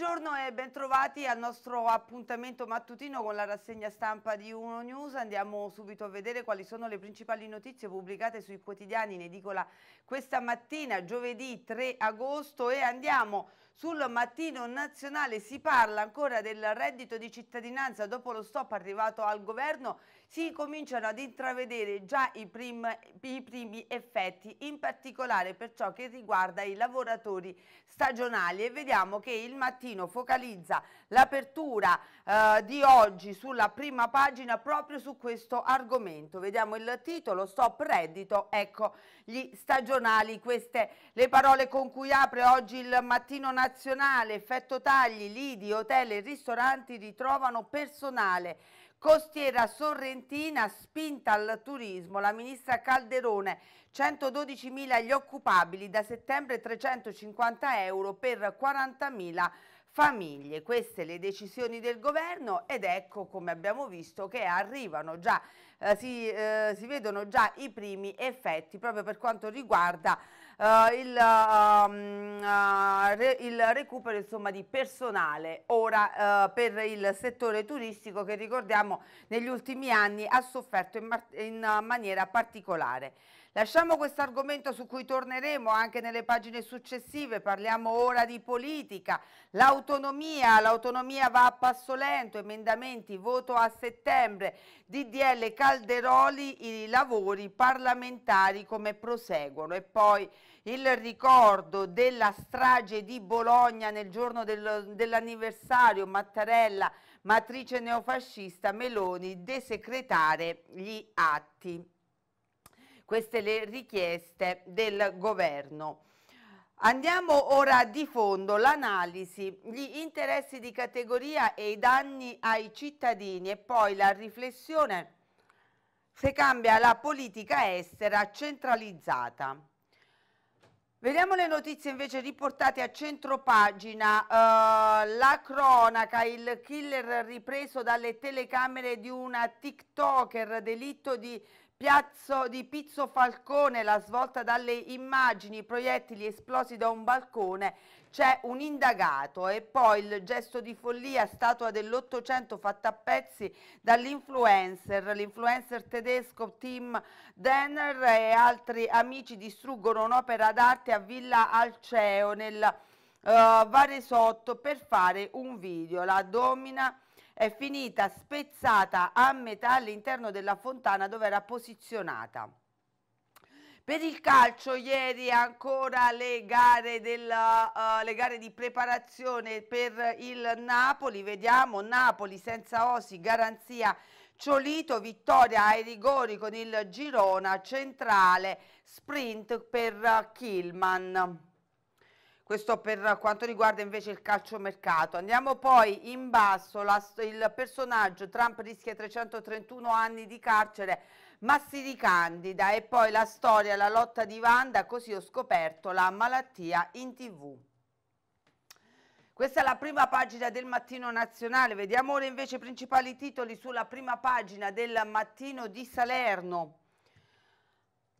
Buongiorno e bentrovati al nostro appuntamento mattutino con la rassegna stampa di Uno News. Andiamo subito a vedere quali sono le principali notizie pubblicate sui quotidiani in edicola questa mattina, giovedì 3 agosto e andiamo sul mattino nazionale. Si parla ancora del reddito di cittadinanza dopo lo stop arrivato al governo si cominciano ad intravedere già i, prim, i primi effetti, in particolare per ciò che riguarda i lavoratori stagionali e vediamo che il mattino focalizza l'apertura eh, di oggi sulla prima pagina proprio su questo argomento. Vediamo il titolo, stop reddito, ecco gli stagionali, queste le parole con cui apre oggi il mattino nazionale, effetto tagli, lidi, hotel e ristoranti ritrovano personale Costiera Sorrentina spinta al turismo, la ministra Calderone 112.000 gli occupabili, da settembre 350 euro per 40.000 famiglie. Queste le decisioni del governo ed ecco come abbiamo visto che arrivano già, eh, si, eh, si vedono già i primi effetti proprio per quanto riguarda eh, il, ehm, eh, il, recupero insomma, di personale ora eh, per il settore turistico che ricordiamo negli ultimi anni ha sofferto in, in maniera particolare. Lasciamo questo argomento su cui torneremo anche nelle pagine successive, parliamo ora di politica, l'autonomia, l'autonomia va a passo lento, emendamenti, voto a settembre, DDL Calderoli, i lavori parlamentari come proseguono e poi il ricordo della strage di Bologna nel giorno del, dell'anniversario Mattarella, matrice neofascista, Meloni, desecretare gli atti queste le richieste del governo. Andiamo ora di fondo l'analisi, gli interessi di categoria e i danni ai cittadini e poi la riflessione se cambia la politica estera centralizzata. Vediamo le notizie invece riportate a centropagina, uh, la cronaca, il killer ripreso dalle telecamere di una TikToker, delitto di Piazzo di Pizzo Falcone, la svolta dalle immagini, i proiettili esplosi da un balcone, c'è un indagato e poi il gesto di follia, statua dell'Ottocento fatta a pezzi dall'influencer, l'influencer tedesco Tim Denner e altri amici distruggono un'opera d'arte a Villa Alceo nel uh, Varesotto per fare un video, la domina è finita spezzata a metà all'interno della fontana dove era posizionata. Per il calcio ieri ancora le gare, della, uh, eh, le gare, di preparazione per il Napoli, vediamo Napoli senza Osi, garanzia Ciolito, vittoria ai rigori con il Girona centrale, sprint per Kilman questo per quanto riguarda invece il calciomercato. Andiamo poi in basso, la, il personaggio Trump rischia 331 anni di carcere, ma si ricandida e poi la storia, la lotta di Wanda, così ho scoperto la malattia in tv. Questa è la prima pagina del Mattino Nazionale, vediamo ora invece i principali titoli sulla prima pagina del Mattino di Salerno.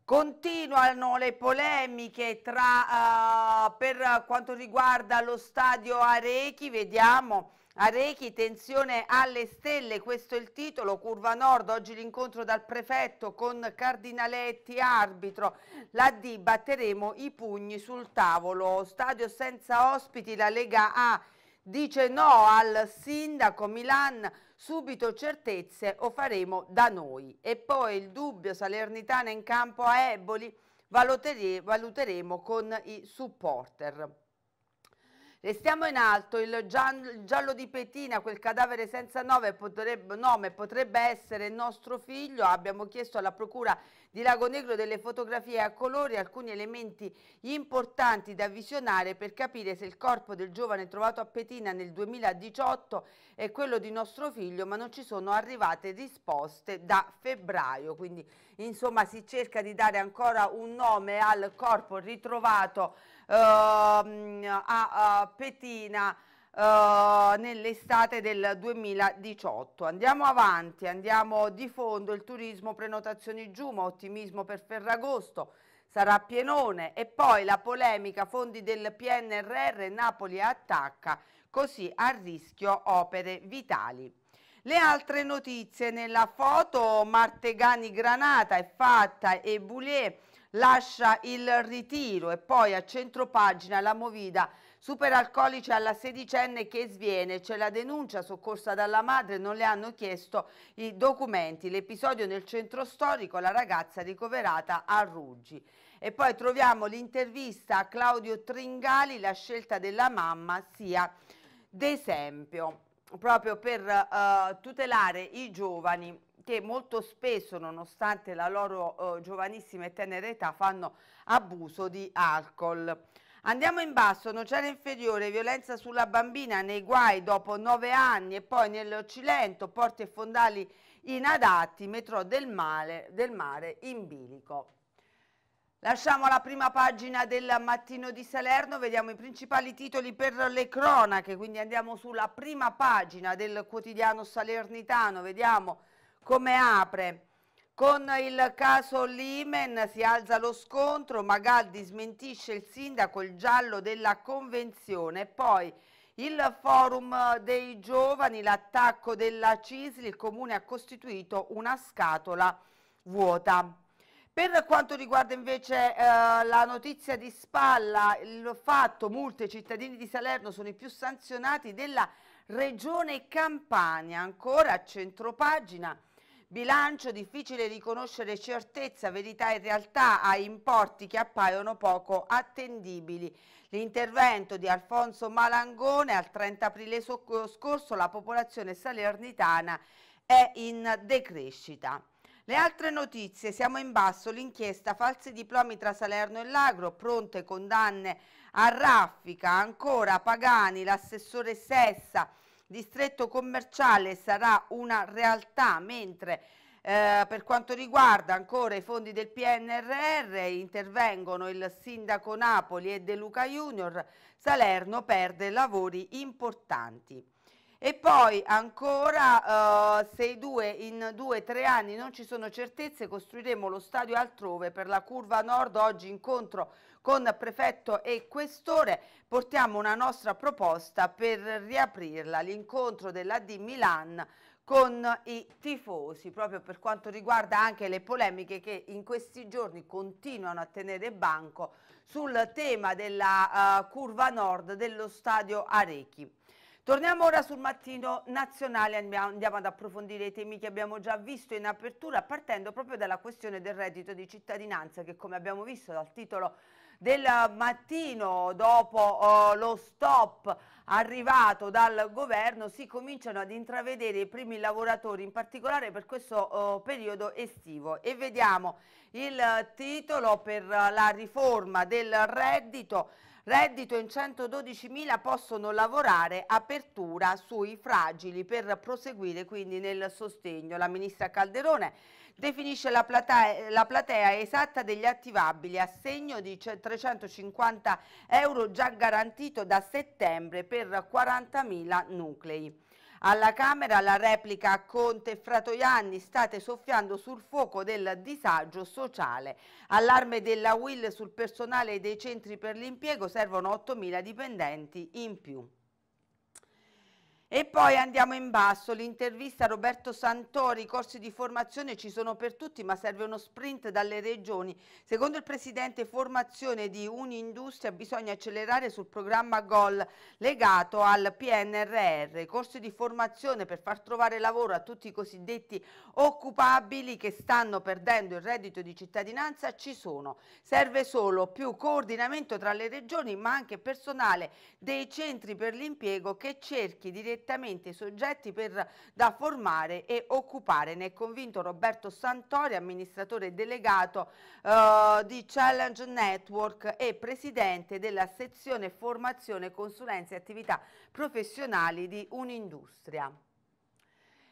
Continuano le polemiche tra, uh, per quanto riguarda lo stadio Arechi, vediamo Arechi, tensione alle stelle, questo è il titolo, Curva Nord, oggi l'incontro dal prefetto con Cardinaletti, arbitro, la D batteremo i pugni sul tavolo, stadio senza ospiti, la Lega A dice no al sindaco Milan, subito certezze o faremo da noi. E poi il dubbio Salernitana in campo a Eboli valutere, valuteremo con i supporter. Restiamo in alto, il giallo di Petina, quel cadavere senza nome potrebbe, nome potrebbe essere il nostro figlio, abbiamo chiesto alla Procura di Lago Negro delle fotografie a colori, alcuni elementi importanti da visionare per capire se il corpo del giovane trovato a Petina nel 2018 è quello di nostro figlio, ma non ci sono arrivate risposte da febbraio. Quindi insomma si cerca di dare ancora un nome al corpo ritrovato eh, a, a Petina. Eh, nell'estate del 2018. Andiamo avanti, andiamo di fondo, il turismo, prenotazioni giù, ma ottimismo per Ferragosto, sarà pienone e poi la polemica fondi del PNRR, Napoli attacca, così a rischio opere vitali. Le altre notizie nella foto, Martegani Granata è fatta e Boulier lascia il ritiro e poi a centropagina la movida Superalcolice alla sedicenne che sviene, c'è la denuncia soccorsa dalla madre, non le hanno chiesto i documenti. L'episodio nel centro storico, la ragazza ricoverata a Ruggi. E poi troviamo l'intervista a Claudio Tringali, la scelta della mamma sia d'esempio, proprio per eh, tutelare i giovani che molto spesso, nonostante la loro eh, giovanissima e tenera età, fanno abuso di alcol. Andiamo in basso, Nocera Inferiore, violenza sulla bambina nei guai dopo nove anni e poi nell'Occidente, porti e fondali inadatti, metrò del mare, del mare in bilico. Lasciamo la prima pagina del mattino di Salerno, vediamo i principali titoli per le cronache, quindi andiamo sulla prima pagina del quotidiano salernitano, vediamo come apre con il caso Limen si alza lo scontro, Magaldi smentisce il sindaco il giallo della convenzione, poi il forum dei giovani, l'attacco della Cisli, il comune ha costituito una scatola vuota. Per quanto riguarda invece eh, la notizia di spalla, il fatto multe cittadini di Salerno sono i più sanzionati della regione Campania, ancora a centropagina Bilancio difficile riconoscere certezza, verità e realtà a importi che appaiono poco attendibili. L'intervento di Alfonso Malangone al 30 aprile scorso la popolazione salernitana è in decrescita. Le altre notizie, siamo in basso, l'inchiesta falsi diplomi tra Salerno e Lagro, pronte condanne a Raffica, ancora Pagani, l'assessore Sessa, distretto commerciale sarà una realtà, mentre eh, per quanto riguarda ancora i fondi del PNRR intervengono il sindaco Napoli e De Luca Junior, Salerno perde lavori importanti. E poi ancora, eh, se due in due o tre anni non ci sono certezze, costruiremo lo stadio altrove per la curva nord, oggi incontro con prefetto e questore portiamo una nostra proposta per riaprirla, l'incontro della D Milan con i tifosi, proprio per quanto riguarda anche le polemiche che in questi giorni continuano a tenere banco sul tema della uh, curva nord dello stadio Arechi. Torniamo ora sul mattino nazionale, andiamo ad approfondire i temi che abbiamo già visto in apertura partendo proprio dalla questione del reddito di cittadinanza che come abbiamo visto dal titolo del mattino dopo oh, lo stop arrivato dal governo si cominciano ad intravedere i primi lavoratori in particolare per questo oh, periodo estivo e vediamo il titolo per la riforma del reddito Reddito in 112.000 possono lavorare, apertura sui fragili per proseguire quindi nel sostegno. La ministra Calderone definisce la platea, la platea esatta degli attivabili a segno di 350 euro già garantito da settembre per 40.000 nuclei. Alla Camera la replica a Conte e Fratoianni state soffiando sul fuoco del disagio sociale. Allarme della Will sul personale dei centri per l'impiego servono 8.000 dipendenti in più. E poi andiamo in basso, l'intervista a Roberto Santori, i corsi di formazione ci sono per tutti ma serve uno sprint dalle regioni. Secondo il Presidente formazione di Unindustria bisogna accelerare sul programma GOL legato al PNRR, i corsi di formazione per far trovare lavoro a tutti i cosiddetti occupabili che stanno perdendo il reddito di cittadinanza ci sono. Serve solo più coordinamento tra le regioni ma anche personale dei centri per l'impiego che cerchi di direttamente i soggetti per, da formare e occupare. Ne è convinto Roberto Santori, amministratore delegato eh, di Challenge Network e presidente della sezione formazione, consulenza e attività professionali di Un'Industria.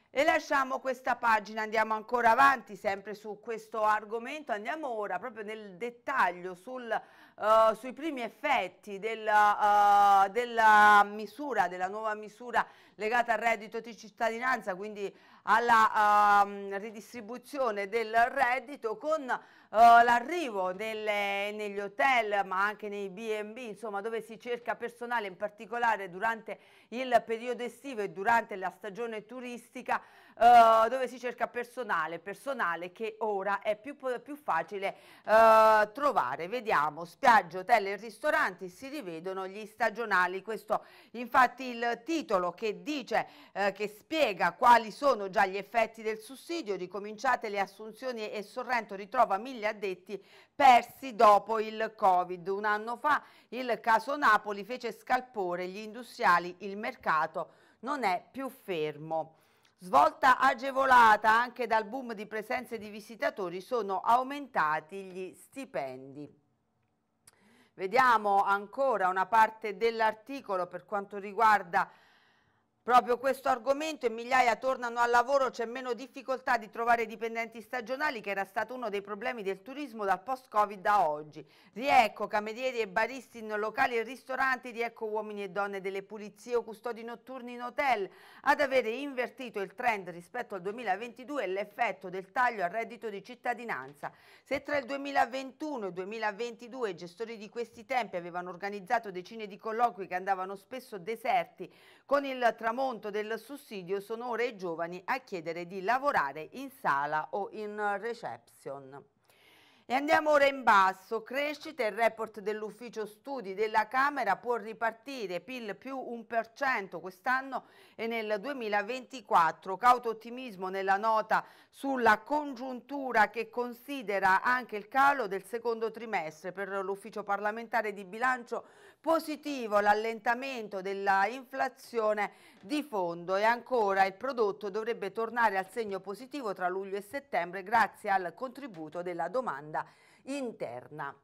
E lasciamo questa pagina, andiamo ancora avanti sempre su questo argomento, andiamo ora proprio nel dettaglio sul eh, sui primi effetti della, uh, della, misura, della nuova misura legata al reddito di cittadinanza, quindi alla uh, ridistribuzione del reddito con eh, l'arrivo negli hotel ma anche nei B&B, insomma dove si cerca personale in particolare durante il periodo estivo e durante la stagione turistica uh, dove si cerca personale, personale che ora è più, più facile uh, trovare. Vediamo, spiagge, hotel e ristoranti si rivedono gli stagionali, questo infatti il titolo che dice, uh, che spiega quali sono già gli effetti del sussidio, ricominciate le assunzioni e Sorrento ritrova mille addetti persi dopo il Covid. Un anno fa il caso Napoli fece scalpore, gli industriali, il mercato non è più fermo. Svolta agevolata anche dal boom di presenze di visitatori, sono aumentati gli stipendi. Vediamo ancora una parte dell'articolo per quanto riguarda Proprio questo argomento e migliaia tornano al lavoro, c'è meno difficoltà di trovare dipendenti stagionali che era stato uno dei problemi del turismo dal post-Covid a oggi. Riecco camerieri e baristi in locali e ristoranti, riecco uomini e donne delle pulizie o custodi notturni in hotel. Ad avere invertito il trend rispetto al 2022 e l'effetto del taglio al reddito di cittadinanza. Se tra il 2021 e il 2022 i gestori di questi tempi avevano organizzato decine di colloqui che andavano spesso deserti con il tramonto tramonto del sussidio sono ora i giovani a chiedere di lavorare in sala o in reception. E andiamo ora in basso, crescita, il report dell'ufficio studi della Camera può ripartire, PIL più 1% quest'anno e nel 2024, cauto ottimismo nella nota sulla congiuntura che considera anche il calo del secondo trimestre per l'ufficio parlamentare di bilancio Positivo l'allentamento della inflazione di fondo e ancora il prodotto dovrebbe tornare al segno positivo tra luglio e settembre grazie al contributo della domanda interna.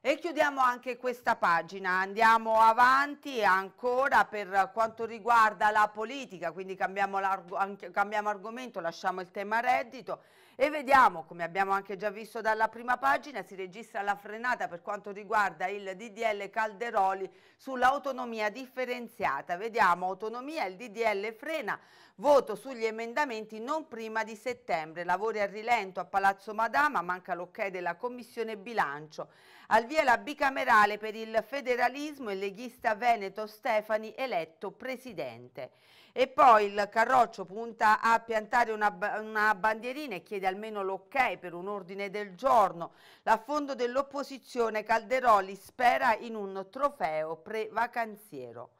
E chiudiamo anche questa pagina, andiamo avanti ancora per quanto riguarda la politica, quindi cambiamo, arg cambiamo argomento, lasciamo il tema reddito. E vediamo, come abbiamo anche già visto dalla prima pagina, si registra la frenata per quanto riguarda il DDL Calderoli sull'autonomia differenziata. Vediamo autonomia, il DDL frena, voto sugli emendamenti non prima di settembre, lavori a rilento a Palazzo Madama, manca l'ok della Commissione Bilancio. Al via la bicamerale per il federalismo il leghista Veneto Stefani eletto presidente. E poi il Carroccio punta a piantare una, una bandierina e chiede almeno l'ok per un ordine del giorno. L'affondo dell'opposizione Calderoli spera in un trofeo pre-vacanziero.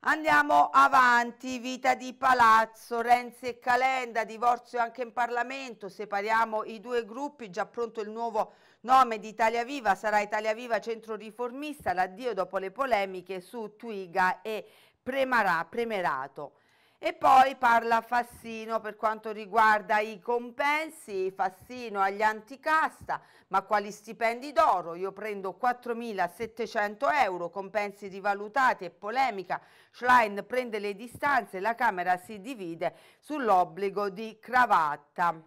Andiamo avanti, vita di palazzo, Renzi e Calenda, divorzio anche in Parlamento, separiamo i due gruppi, già pronto il nuovo nome di Italia Viva, sarà Italia Viva Centro Riformista, l'addio dopo le polemiche su Twiga e premara, premerato. E poi parla Fassino per quanto riguarda i compensi, Fassino agli anticasta, ma quali stipendi d'oro? Io prendo 4.700 euro, compensi rivalutati e polemica, Schlein prende le distanze, la Camera si divide sull'obbligo di cravatta.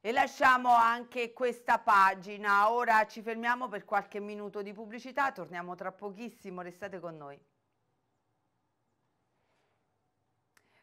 E lasciamo anche questa pagina, ora ci fermiamo per qualche minuto di pubblicità, torniamo tra pochissimo, restate con noi.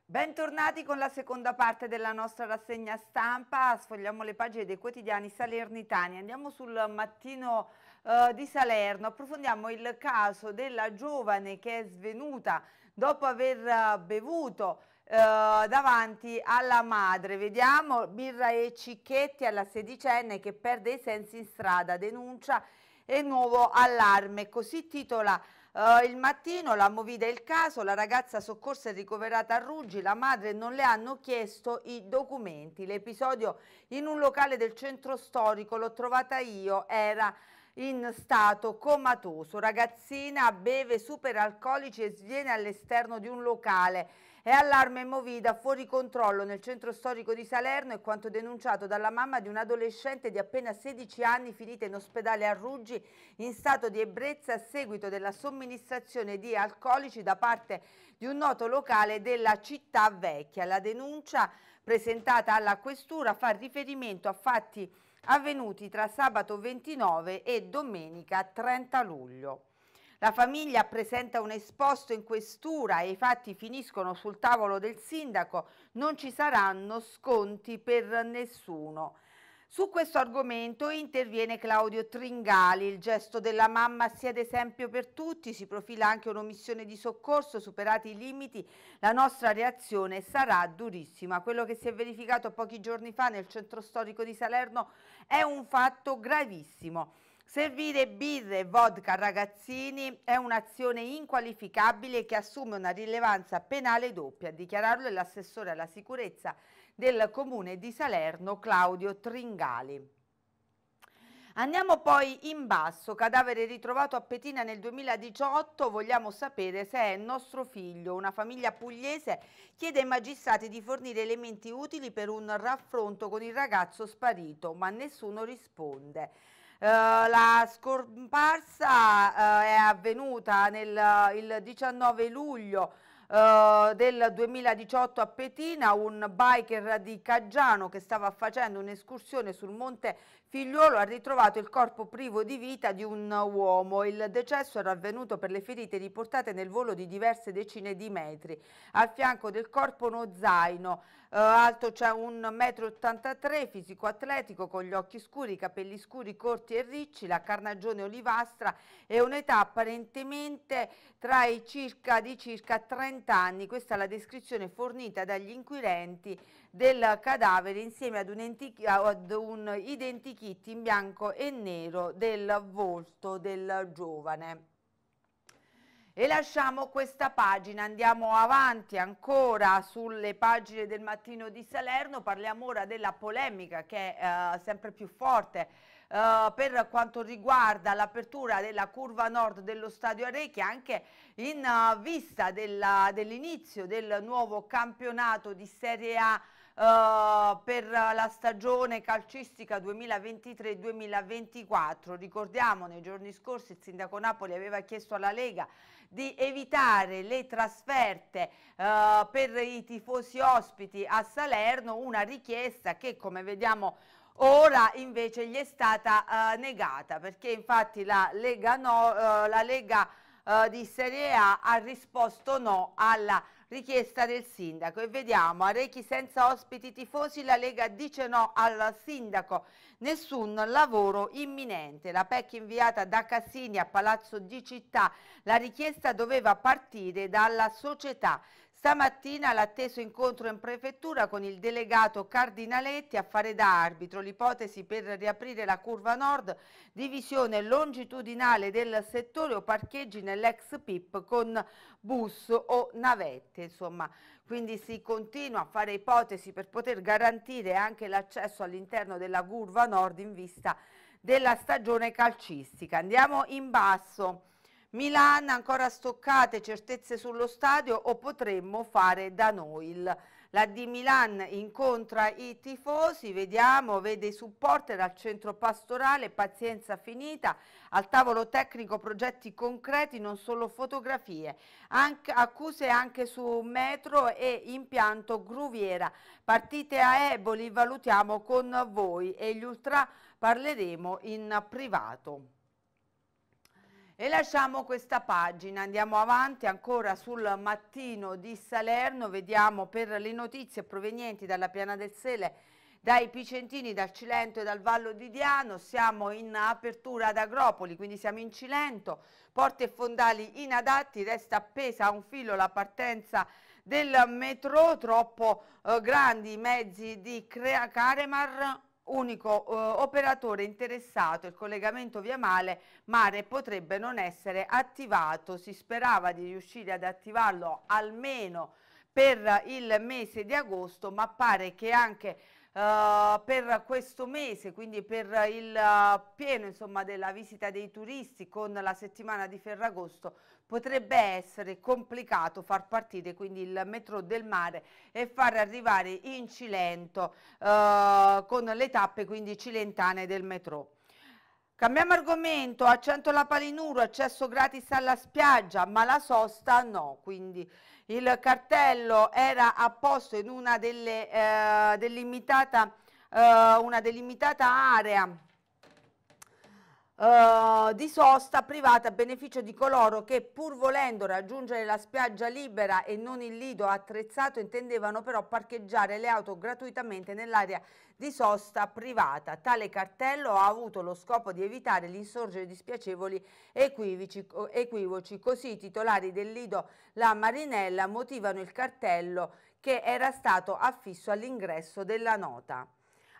Bentornati con la seconda parte della nostra rassegna stampa, sfogliamo le pagine dei quotidiani salernitani, andiamo sul mattino eh, di Salerno, approfondiamo il caso della giovane che è svenuta dopo aver eh, bevuto eh, davanti alla madre, vediamo birra e cicchetti alla sedicenne che perde i sensi in strada, denuncia e nuovo allarme, così titola Uh, il mattino la movida è il caso, la ragazza soccorsa e ricoverata a Ruggi, la madre non le hanno chiesto i documenti. L'episodio in un locale del centro storico, l'ho trovata io, era in stato comatoso. Ragazzina beve superalcolici e sviene all'esterno di un locale è allarme Movida fuori controllo nel centro storico di Salerno e quanto denunciato dalla mamma di un adolescente di appena 16 anni finita in ospedale a Ruggi in stato di ebbrezza a seguito della somministrazione di alcolici da parte di un noto locale della città vecchia. La denuncia presentata alla questura fa riferimento a fatti avvenuti tra sabato 29 e domenica 30 luglio. La famiglia presenta un esposto in questura e i fatti finiscono sul tavolo del sindaco, non ci saranno sconti per nessuno. Su questo argomento interviene Claudio Tringali, il gesto della mamma sia d'esempio per tutti, si profila anche un'omissione di soccorso, superati i limiti, la nostra reazione sarà durissima. Quello che si è verificato pochi giorni fa nel centro storico di Salerno è un fatto gravissimo. Servire birre e vodka a ragazzini è un'azione inqualificabile che assume una rilevanza penale doppia. dichiararlo è l'assessore alla sicurezza del comune di Salerno Claudio Tringali. Andiamo poi in basso, cadavere ritrovato a Petina nel 2018, vogliamo sapere se è nostro figlio. Una famiglia pugliese chiede ai magistrati di fornire elementi utili per un raffronto con il ragazzo sparito, ma nessuno risponde. Eh, la scomparsa eh, è avvenuta nel, il 19 luglio Uh, del 2018 a Petina un biker di Caggiano che stava facendo un'escursione sul monte Figliuolo ha ritrovato il corpo privo di vita di un uomo. Il decesso era avvenuto per le ferite riportate nel volo di diverse decine di metri. Al fianco del corpo uno zaino, eh, alto c'è un metro 83, fisico atletico, con gli occhi scuri, i capelli scuri, corti e ricci, la carnagione olivastra e un'età apparentemente tra i circa, di circa 30 anni. Questa è la descrizione fornita dagli inquirenti del cadavere insieme ad un, ad un identikit in bianco e nero del volto del giovane e lasciamo questa pagina, andiamo avanti ancora sulle pagine del mattino di Salerno, parliamo ora della polemica che è eh, sempre più forte eh, per quanto riguarda l'apertura della curva nord dello stadio Arechi anche in uh, vista dell'inizio dell del nuovo campionato di Serie A eh, per la stagione calcistica 2023-2024. Ricordiamo nei giorni scorsi il sindaco Napoli aveva chiesto alla Lega di evitare le trasferte eh, per i tifosi ospiti a Salerno, una richiesta che come vediamo ora invece gli è stata eh, negata perché infatti la Lega, no, eh, la Lega eh, di Serie A ha risposto no alla richiesta del sindaco e vediamo a Rechi senza ospiti tifosi la Lega dice no al sindaco nessun lavoro imminente la PEC inviata da Cassini a Palazzo di Città la richiesta doveva partire dalla società Stamattina l'atteso incontro in prefettura con il delegato Cardinaletti a fare da arbitro l'ipotesi per riaprire la curva nord, divisione longitudinale del settore o parcheggi nell'ex PIP con bus o navette. Insomma, quindi si continua a fare ipotesi per poter garantire anche l'accesso all'interno della curva nord in vista della stagione calcistica. Andiamo in basso. Milan ancora stoccate certezze sullo stadio o potremmo fare da noi il la di Milan incontra i tifosi, vediamo, vede i supporter al centro pastorale, pazienza finita, al tavolo tecnico progetti concreti, non solo fotografie, anche, accuse anche su metro e impianto gruviera, partite a Eboli valutiamo con voi e gli ultra parleremo in privato. E lasciamo questa pagina, andiamo avanti ancora sul mattino di Salerno, vediamo per le notizie provenienti dalla Piana del Sele, dai Picentini, dal Cilento e dal Vallo di Diano, siamo in apertura ad Agropoli, quindi siamo in Cilento, porte e fondali inadatti, resta appesa a un filo la partenza del metro, troppo eh, grandi i mezzi di Crea Caremar, unico eh, operatore interessato il collegamento viamale mare potrebbe non essere attivato, si sperava di riuscire ad attivarlo almeno per il mese di agosto ma pare che anche Uh, per questo mese, quindi per il uh, pieno insomma, della visita dei turisti con la settimana di Ferragosto, potrebbe essere complicato far partire quindi il metro del mare e far arrivare in Cilento eh, con le tappe quindi cilentane del metro. Cambiamo argomento, accento alla Palinuro, accesso gratis alla spiaggia, ma la sosta no, quindi il cartello era a posto in una delle, eh, delimitata, eh, una delimitata area eh, di sosta privata a beneficio di coloro che pur volendo raggiungere la spiaggia libera e non il lido attrezzato intendevano però parcheggiare le auto gratuitamente nell'area di sosta privata. Tale cartello ha avuto lo scopo di evitare l'insorgere di spiacevoli equivoci, equivoci, così i titolari del lido La Marinella motivano il cartello che era stato affisso all'ingresso della nota.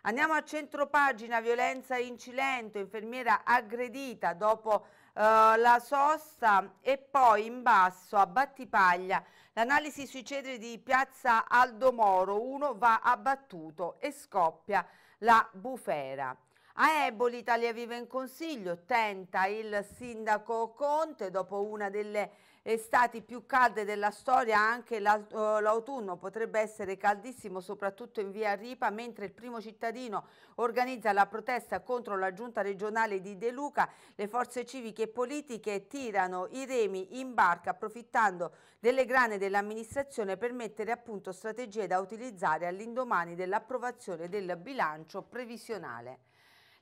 Andiamo a centro pagina, violenza in Cilento, infermiera aggredita dopo eh, la sosta e poi in basso a Battipaglia. L'analisi sui cedri di piazza Aldo Moro, uno va abbattuto e scoppia la bufera. A Eboli Italia Viva in Consiglio tenta il sindaco Conte dopo una delle estati più calde della storia, anche eh, l'autunno potrebbe essere caldissimo soprattutto in via Ripa, mentre il primo cittadino organizza la protesta contro la giunta regionale di De Luca, le forze civiche e politiche tirano i remi in barca approfittando delle grane dell'amministrazione per mettere a punto strategie da utilizzare all'indomani dell'approvazione del bilancio previsionale.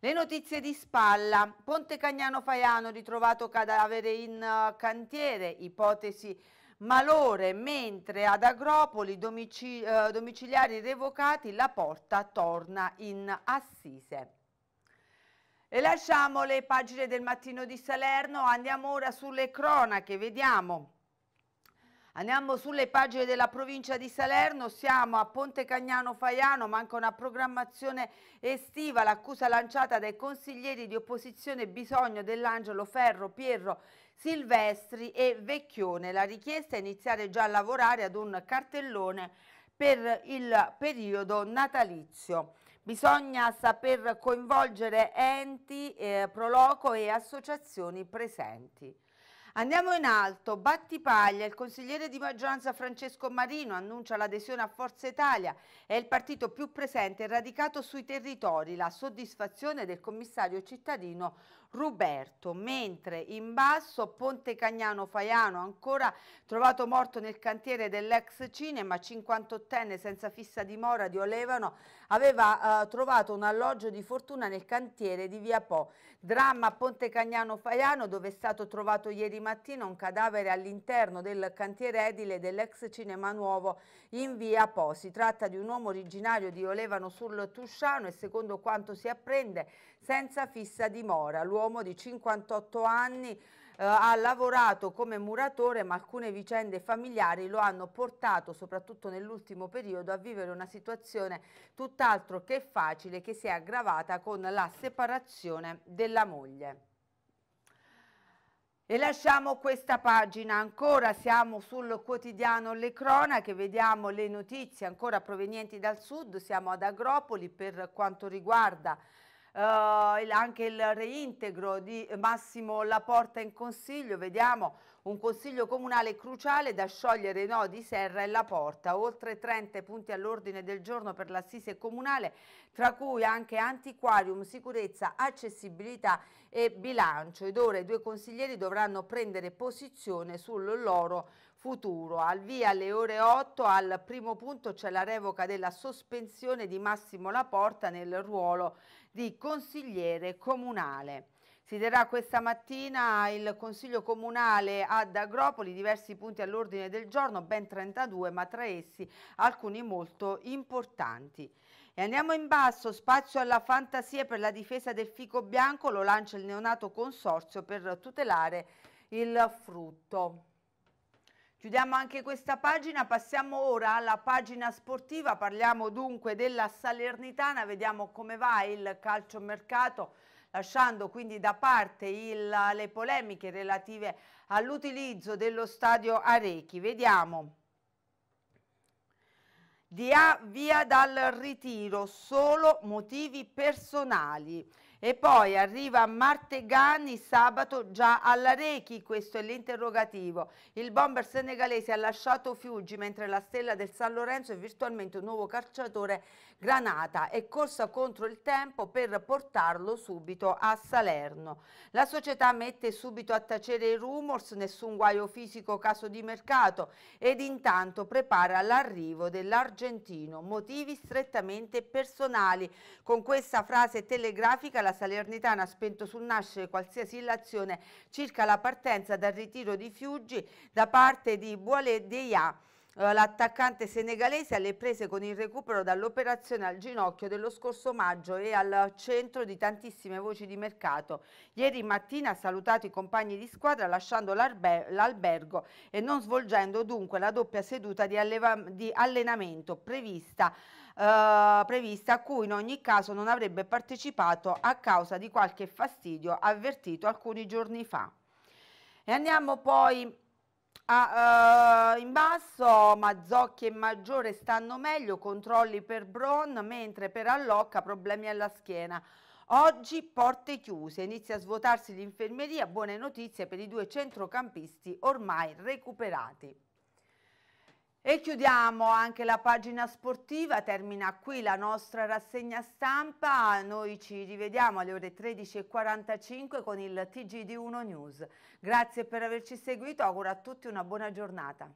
Le notizie di spalla. Ponte Cagnano Faiano ritrovato cadavere in eh, cantiere, ipotesi malore, mentre ad Agropoli domici, eh, domiciliari revocati la porta torna in assise. E lasciamo le pagine del mattino di Salerno, andiamo ora sulle cronache, vediamo. Andiamo sulle pagine della provincia di Salerno, siamo a Ponte Cagnano Faiano, manca una programmazione estiva, l'accusa lanciata dai consiglieri di opposizione Bisogno dell'Angelo Ferro, Pierro Silvestri e Vecchione. La richiesta è iniziare già a lavorare ad un cartellone per il periodo natalizio. Bisogna saper coinvolgere enti, eh, proloco e associazioni presenti. Andiamo in alto, Battipaglia, il consigliere di maggioranza Francesco Marino annuncia l'adesione a Forza Italia, è il partito più presente e radicato sui territori, la soddisfazione del commissario cittadino Ruberto, mentre in basso Ponte Cagnano Faiano, ancora trovato morto nel cantiere dell'ex cinema, 58enne senza fissa dimora di Olevano, aveva eh, trovato un alloggio di fortuna nel cantiere di Via Po. Dramma a Ponte Cagnano Faiano dove è stato trovato ieri mattina un cadavere all'interno del cantiere edile dell'ex Cinema Nuovo in via Po. Si tratta di un uomo originario di Olevano sul Tusciano e secondo quanto si apprende senza fissa dimora. L'uomo di 58 anni Uh, ha lavorato come muratore ma alcune vicende familiari lo hanno portato soprattutto nell'ultimo periodo a vivere una situazione tutt'altro che facile che si è aggravata con la separazione della moglie. E lasciamo questa pagina, ancora siamo sul quotidiano Le Cronache, vediamo le notizie ancora provenienti dal sud, siamo ad Agropoli per quanto riguarda eh, anche il reintegro di Massimo Laporta in consiglio, vediamo un consiglio comunale cruciale da sciogliere i nodi Serra e La Porta. Oltre 30 punti all'ordine del giorno per l'assise comunale, tra cui anche antiquarium, sicurezza, accessibilità e bilancio. Ed ora i due consiglieri dovranno prendere posizione sul loro futuro. Al via alle ore 8 al primo punto c'è la revoca della sospensione di Massimo Laporta nel ruolo di consigliere comunale. Si terrà questa mattina il Consiglio Comunale ad Agropoli, diversi punti all'ordine del giorno, ben 32, ma tra essi alcuni molto importanti. E andiamo in basso, spazio alla fantasia per la difesa del fico bianco, lo lancia il neonato consorzio per tutelare il frutto. Chiudiamo anche questa pagina, passiamo ora alla pagina sportiva, parliamo dunque della Salernitana, vediamo come va il calciomercato lasciando quindi da parte il, le polemiche relative all'utilizzo dello stadio Arechi. Vediamo. DA via dal ritiro, solo motivi personali. E poi arriva Martegani sabato già all'Arechi, questo è l'interrogativo. Il bomber senegalese ha lasciato Fiuggi mentre la stella del San Lorenzo è virtualmente un nuovo calciatore Granata è corsa contro il tempo per portarlo subito a Salerno. La società mette subito a tacere i rumors, nessun guaio fisico caso di mercato ed intanto prepara l'arrivo dell'argentino, motivi strettamente personali. Con questa frase telegrafica la Salernitana ha spento sul nascere qualsiasi illazione circa la partenza dal ritiro di Fiuggi da parte di Boilet Deia eh, l'attaccante senegalese alle prese con il recupero dall'operazione al ginocchio dello scorso maggio e al centro di tantissime voci di mercato. Ieri mattina ha salutato i compagni di squadra lasciando l'albergo e non svolgendo dunque la doppia seduta di, di allenamento prevista, eh, prevista a cui in ogni caso non avrebbe partecipato a causa di qualche fastidio avvertito alcuni giorni fa. E andiamo poi Ah, uh, in basso Mazzocchi e Maggiore stanno meglio, controlli per Bron, mentre per Allocca problemi alla schiena. Oggi porte chiuse, inizia a svuotarsi l'infermeria, buone notizie per i due centrocampisti ormai recuperati. E chiudiamo anche la pagina sportiva, termina qui la nostra rassegna stampa, noi ci rivediamo alle ore 13.45 con il TG di 1 News. Grazie per averci seguito, auguro a tutti una buona giornata.